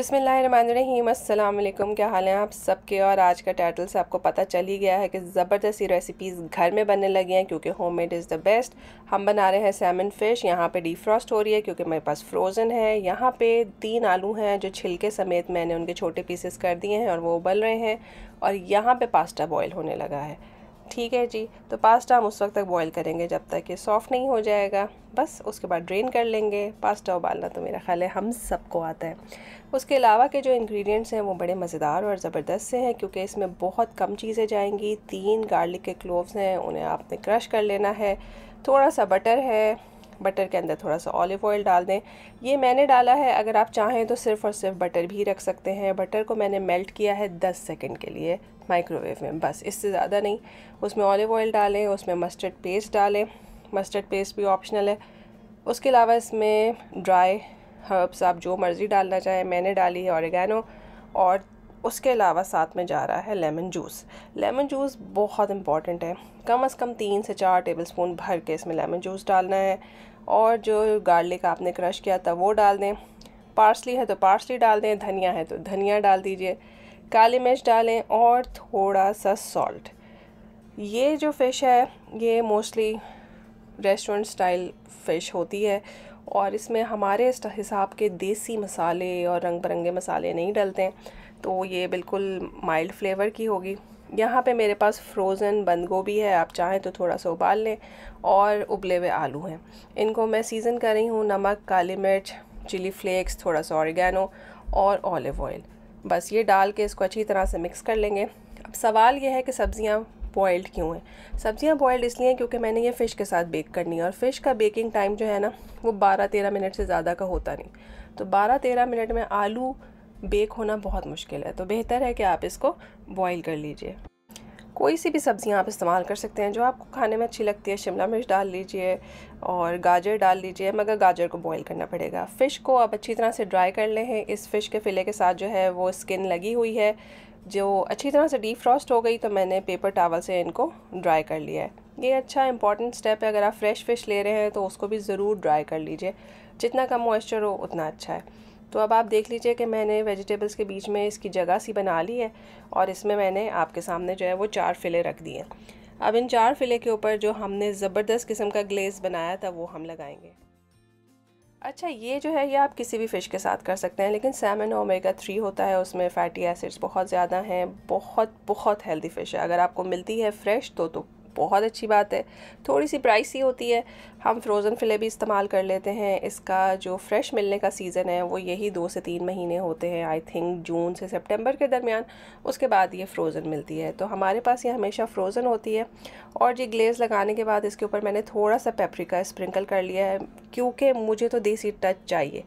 बसमिलकुम क्या हाल है आप सबके और आज का टाइटल से आपको पता चल ही गया है कि ज़बरदस्ती रेसिपीज़ घर में बनने लगी हैं क्योंकि home made is the best हम बना रहे हैं सैमन फ़िश यहाँ पे डिफ्रॉस्ट हो रही है क्योंकि मेरे पास फ्रोज़न है यहाँ पे तीन आलू हैं जो छिलके समेत मैंने उनके छोटे पीसेस कर दिए हैं और वो उबल रहे हैं और यहाँ पर पास्ता बॉयल होने लगा है ठीक है जी तो पास्ता हम उस वक्त तक बॉईल करेंगे जब तक ये सॉफ़्ट नहीं हो जाएगा बस उसके बाद ड्रेन कर लेंगे पास्ता उबालना तो मेरा ख्याल है हम सबको आता है उसके अलावा के जो इंग्रेडिएंट्स हैं वो बड़े मज़ेदार और ज़बरदस्त से हैं क्योंकि इसमें बहुत कम चीज़ें जाएंगी तीन गार्लिक के क्लोव्स हैं उन्हें आपने क्रश कर लेना है थोड़ा सा बटर है बटर के अंदर थोड़ा सा ऑलिव ऑयल डाल दें ये मैंने डाला है अगर आप चाहें तो सिर्फ और सिर्फ बटर भी रख सकते हैं बटर को मैंने मेल्ट किया है दस सेकेंड के लिए माइक्रोवेव में बस इससे ज़्यादा नहीं उसमें ऑलिव ऑयल डालें उसमें मस्टर्ड पेस्ट डालें मस्टर्ड पेस्ट भी ऑप्शनल है उसके अलावा इसमें ड्राई हर्ब्स आप जो मर्ज़ी डालना चाहें मैंने डाली है औरगैनो और उसके अलावा साथ में जा रहा है लेमन जूस लेमन जूस बहुत इंपॉर्टेंट है कम अज़ कम तीन से चार टेबल स्पून भर के इसमें लेमन जूस डालना है और जो गार्लिक आपने क्रश किया था वो डाल दें पार्सली है तो पार्सली डाल दें धनिया है तो धनिया डाल दीजिए काली मिर्च डालें और थोड़ा सा सॉल्ट ये जो फ़िश है ये मोस्टली रेस्टोरेंट स्टाइल फ़िश होती है और इसमें हमारे हिसाब के देसी मसाले और रंग बिरंगे मसाले नहीं डलते हैं तो ये बिल्कुल माइल्ड फ्लेवर की होगी यहाँ पे मेरे पास फ्रोज़न बंद गोभी है आप चाहें तो थोड़ा सा उबाल लें और उबले हुए आलू हैं इनको मैं सीज़न कर रही हूँ नमक काली मिर्च चिली फ्लेक्स थोड़ा सा ऑरिगेनो और ऑलिव ऑयल बस ये डाल के इसको अच्छी तरह से मिक्स कर लेंगे अब सवाल ये है कि सब्ज़ियाँ बॉयल्ड क्यों हैं सब्ज़ियाँ बॉयल्ड इसलिए क्योंकि मैंने ये फ़िश के साथ बेक करनी है और फ़िश का बेकिंग टाइम जो है ना वो बारह तेरह मिनट से ज़्यादा का होता नहीं तो बारह तेरह मिनट में आलू बेक होना बहुत मुश्किल है तो बेहतर है कि आप इसको बॉईल कर लीजिए कोई सी भी सब्ज़ियाँ आप इस्तेमाल कर सकते हैं जो आपको खाने में अच्छी लगती है शिमला मिर्च डाल लीजिए और गाजर डाल लीजिए मगर गाजर को बॉईल करना पड़ेगा फ़िश को आप अच्छी तरह से ड्राई कर लें इस फ़िश के फ़िले के साथ जो है वो स्किन लगी हुई है जो अच्छी तरह से डीफ्रॉस्ट हो गई तो मैंने पेपर टावल से इनको ड्राई कर लिया है ये अच्छा इंपॉर्टेंट स्टेप है अगर आप फ्रेश फ़िश ले रहे हैं तो उसको भी ज़रूर ड्राई कर लीजिए जितना कम मॉइस्चर हो उतना अच्छा है तो अब आप देख लीजिए कि मैंने वेजिटेबल्स के बीच में इसकी जगह सी बना ली है और इसमें मैंने आपके सामने जो है वो चार फिले रख दिए अब इन चार फिले के ऊपर जो हमने ज़बरदस्त किस्म का ग्लेज़ बनाया था वो हम लगाएंगे अच्छा ये जो है ये आप किसी भी फ़िश के साथ कर सकते हैं लेकिन सैमन ओमेगा थ्री होता है उसमें फ़ैटी एसिड्स बहुत ज़्यादा हैं बहुत बहुत हेल्दी फ़िश है अगर आपको मिलती है फ्रेश तो तो बहुत अच्छी बात है थोड़ी सी प्राइस ही होती है हम फ्रोज़न फ़िले भी इस्तेमाल कर लेते हैं इसका जो फ्रेश मिलने का सीज़न है वो यही दो से तीन महीने होते हैं आई थिंक जून से सेप्टेम्बर के दरमियान उसके बाद ये फ्रोज़न मिलती है तो हमारे पास ये हमेशा फ्रोज़न होती है और ये ग्लेज़ लगाने के बाद इसके ऊपर मैंने थोड़ा सा पेपरिका स्प्रिंकल कर लिया है क्योंकि मुझे तो देसी टच चाहिए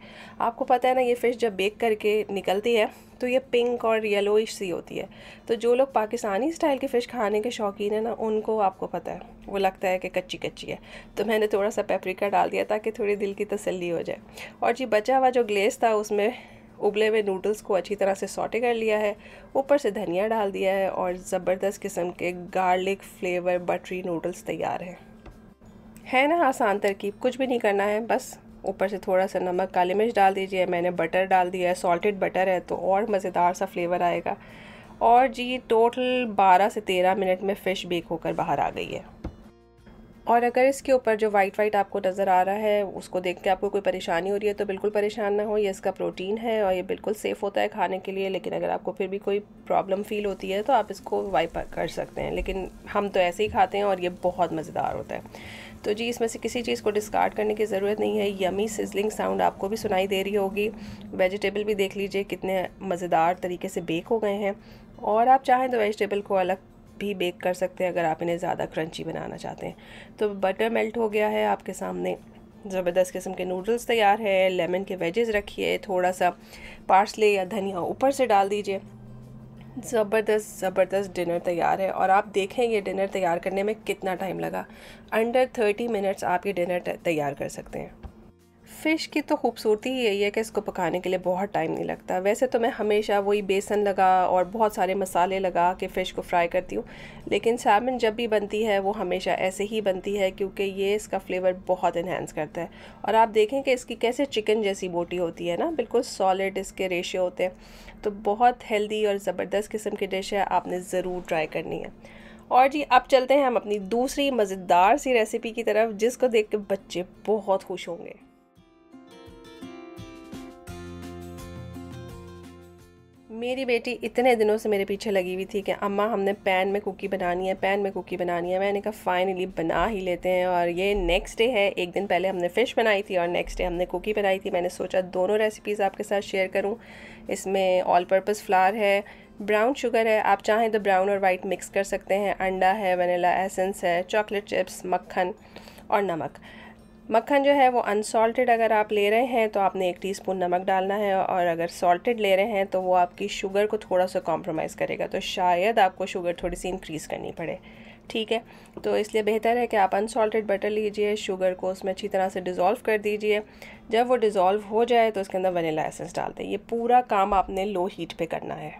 आपको पता है ना ये फ़िश जब बेक करके निकलती है तो ये पिंक और येलोइश सी होती है तो जो लोग पाकिस्तानी स्टाइल की फ़िश खाने के शौकीन हैं ना उनको आपको आपको पता है वो लगता है कि कच्ची कच्ची है तो मैंने थोड़ा सा पेपरिका डाल दिया ताकि थोड़ी दिल की तसल्ली हो जाए और जी बचा हुआ जो ग्लेस था उसमें उबले हुए नूडल्स को अच्छी तरह से सॉटे कर लिया है ऊपर से धनिया डाल दिया है और ज़बरदस्त किस्म के गार्लिक फ्लेवर बटरी नूडल्स तैयार हैं है ना आसान तरकीब कुछ भी नहीं करना है बस ऊपर से थोड़ा सा नमक काली मिर्च डाल दीजिए मैंने बटर डाल दिया है सॉल्टेड बटर है तो और मज़ेदार सा फ्लेवर आएगा और जी टोटल 12 से 13 मिनट में फ़िश बेक होकर बाहर आ गई है और अगर इसके ऊपर जो वाइट वाइट आपको नज़र आ रहा है उसको देख के आपको कोई परेशानी हो रही है तो बिल्कुल परेशान ना हो ये इसका प्रोटीन है और ये बिल्कुल सेफ़ होता है खाने के लिए लेकिन अगर आपको फिर भी कोई प्रॉब्लम फील होती है तो आप इसको वाइप कर सकते हैं लेकिन हम तो ऐसे ही खाते हैं और ये बहुत मज़ेदार होता है तो जी इसमें से किसी चीज़ को डिस्कार्ड करने की ज़रूरत नहीं है यमी सिजलिंग साउंड आपको भी सुनाई दे रही होगी वेजिटेबल भी देख लीजिए कितने मज़ेदार तरीके से बेक हो गए हैं और आप चाहें तो वेजिटेबल को अलग भी बेक कर सकते हैं अगर आप इन्हें ज़्यादा क्रंची बनाना चाहते हैं तो बटर मेल्ट हो गया है आपके सामने ज़बरदस्त किस्म के नूडल्स तैयार है लेमन के वेजेस रखिए थोड़ा सा पार्सले या धनिया ऊपर से डाल दीजिए ज़बरदस्त ज़बरदस्त डिनर तैयार है और आप देखें ये डिनर तैयार करने में कितना टाइम लगा अंडर थर्टी मिनट्स आप ये डिनर तैयार कर सकते हैं फ़िश की तो खूबसूरती ही यही है कि इसको पकाने के लिए बहुत टाइम नहीं लगता वैसे तो मैं हमेशा वही बेसन लगा और बहुत सारे मसाले लगा के फ़िश को फ्राई करती हूँ लेकिन सैमन जब भी बनती है वो हमेशा ऐसे ही बनती है क्योंकि ये इसका फ्लेवर बहुत इन्हेंस करता है और आप देखें कि इसकी कैसे चिकन जैसी बोटी होती है ना बिल्कुल सॉलिड इसके रेशे होते हैं तो बहुत हेल्दी और ज़बरदस्त किस्म की डिश है आपने ज़रूर ट्राई करनी है और जी अब चलते हैं हम अपनी दूसरी मज़ेदार सी रेसिपी की तरफ जिसको देख के बच्चे बहुत खुश होंगे मेरी बेटी इतने दिनों से मेरे पीछे लगी हुई थी कि अम्मा हमने पैन में कुकी बनानी है पैन में कुकी बनानी है मैंने कहा फ़ाइनली बना ही लेते हैं और ये नेक्स्ट डे है एक दिन पहले हमने फ़िश बनाई थी और नेक्स्ट डे हमने कुकी बनाई थी मैंने सोचा दोनों रेसिपीज़ आपके साथ शेयर करूँ इसमें ऑल पर्पज़ फ्लार है ब्राउन शुगर है आप चाहें तो ब्राउन और वाइट मिक्स कर सकते हैं अंडा है वनीला एसेंस है चॉकलेट चिप्स मक्खन और नमक मक्खन जो है वो अनसॉल्टेड अगर आप ले रहे हैं तो आपने एक टीस्पून नमक डालना है और अगर सॉल्टेड ले रहे हैं तो वो आपकी शुगर को थोड़ा सा कॉम्प्रोमाइज़ करेगा तो शायद आपको शुगर थोड़ी सी इंक्रीज़ करनी पड़े ठीक है तो इसलिए बेहतर है कि आप अनसॉल्टेड बटर लीजिए शुगर को उसमें अच्छी तरह से डिज़ोल्व कर दीजिए जब वो डिज़ोल्व हो जाए तो उसके अंदर वनीला एसेंस डाल दें ये पूरा काम आपने लो हीट पर करना है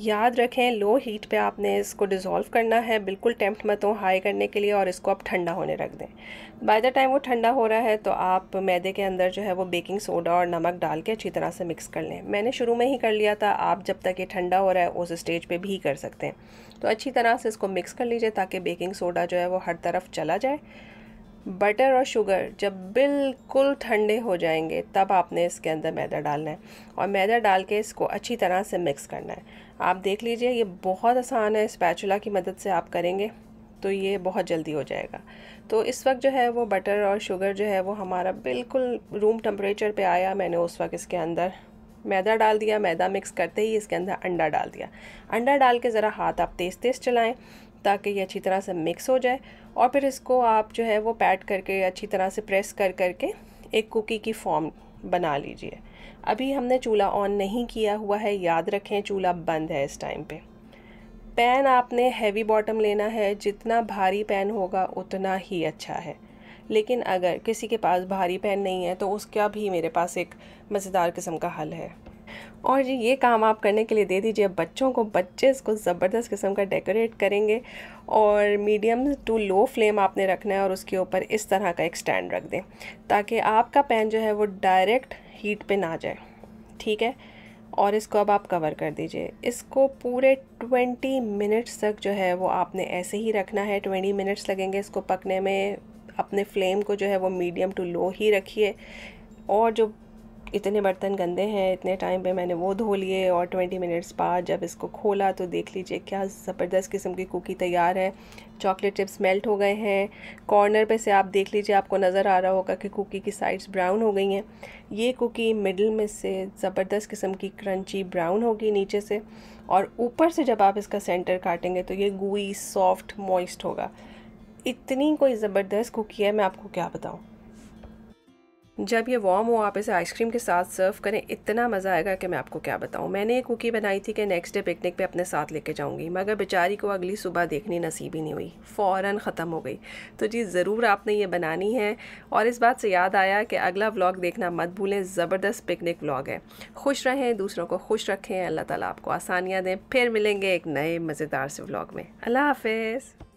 याद रखें लो हीट पे आपने इसको डिज़ोल्व करना है बिल्कुल टेम्प्ट मत हो हाई करने के लिए और इसको आप ठंडा होने रख दें बाय द टाइम वो ठंडा हो रहा है तो आप मैदे के अंदर जो है वो बेकिंग सोडा और नमक डाल के अच्छी तरह से मिक्स कर लें मैंने शुरू में ही कर लिया था आप जब तक ये ठंडा हो रहा है उस स्टेज पर भी कर सकते हैं तो अच्छी तरह से इसको मिक्स कर लीजिए ताकि बेकिंग सोडा जो है वो हर तरफ चला जाए बटर और शुगर जब बिल्कुल ठंडे हो जाएंगे तब आपने इसके अंदर मैदा डालना है और मैदा डाल के इसको अच्छी तरह से मिक्स करना है आप देख लीजिए ये बहुत आसान है स्पैचुला की मदद से आप करेंगे तो ये बहुत जल्दी हो जाएगा तो इस वक्त जो है वो बटर और शुगर जो है वो हमारा बिल्कुल रूम टेम्परेचर पे आया मैंने उस वक्त इसके अंदर मैदा डाल दिया मैदा मिक्स करते ही इसके अंदर अंडा डाल दिया अंडा डाल के ज़रा हाथ आप तेज़ तेज़ चलाएँ ताकि ये अच्छी तरह से मिक्स हो जाए और फिर इसको आप जो है वो पैट करके अच्छी तरह से प्रेस कर करके एक कुकी की फॉर्म बना लीजिए अभी हमने चूल्हा ऑन नहीं किया हुआ है याद रखें चूल्हा बंद है इस टाइम पे पैन आपने हैवी बॉटम लेना है जितना भारी पैन होगा उतना ही अच्छा है लेकिन अगर किसी के पास भारी पैन नहीं है तो उसका भी मेरे पास एक मज़ेदार किस्म का हल है और जी ये काम आप करने के लिए दे दीजिए बच्चों को बच्चे इसको ज़बरदस्त किस्म का डेकोरेट करेंगे और मीडियम टू लो फ्लेम आपने रखना है और उसके ऊपर इस तरह का एक स्टैंड रख दें ताकि आपका पैन जो है वो डायरेक्ट हीट पे ना जाए ठीक है और इसको अब आप कवर कर दीजिए इसको पूरे ट्वेंटी मिनट्स तक जो है वो आपने ऐसे ही रखना है ट्वेंटी मिनट्स लगेंगे इसको पकने में अपने फ्लेम को जो है वो मीडियम टू लो ही रखिए और जो इतने बर्तन गंदे हैं इतने टाइम पे मैंने वो धो लिए और 20 मिनट्स बाद जब इसको खोला तो देख लीजिए क्या ज़बरदस्त किस्म की कुकी तैयार है चॉकलेट चिप्स मेल्ट हो गए हैं कॉर्नर पे से आप देख लीजिए आपको नज़र आ रहा होगा कि कुकी की साइड्स ब्राउन हो गई हैं ये कुकी मिडल में से ज़बरदस्त किस्म की क्रंची ब्राउन होगी नीचे से और ऊपर से जब आप इसका सेंटर काटेंगे तो ये गुई सॉफ्ट मॉइस्ट होगा इतनी कोई ज़बरदस्त कुकी है मैं आपको क्या बताऊँ जब ये वार्म हो आप इसे आइसक्रीम के साथ सर्व करें इतना मज़ा आएगा कि मैं आपको क्या बताऊँ मैंने एक कुकी बनाई थी कि नेक्स्ट डे पिकनिक पे अपने साथ लेके जाऊँगी मगर बेचारी को अगली सुबह देखनी नसीब ही नहीं हुई फ़ौर ख़त्म हो गई तो जी ज़रूर आपने ये बनानी है और इस बात से याद आया कि अगला व्लाग देखना मत भूलें ज़बरदस्त पिकनिक व्लाग है खुश रहें दूसरों को खुश रखें अल्लाह ताली आपको आसानियाँ दें फिर मिलेंगे एक नए मज़ेदार से व्लाग में अल्लाह हाफिज़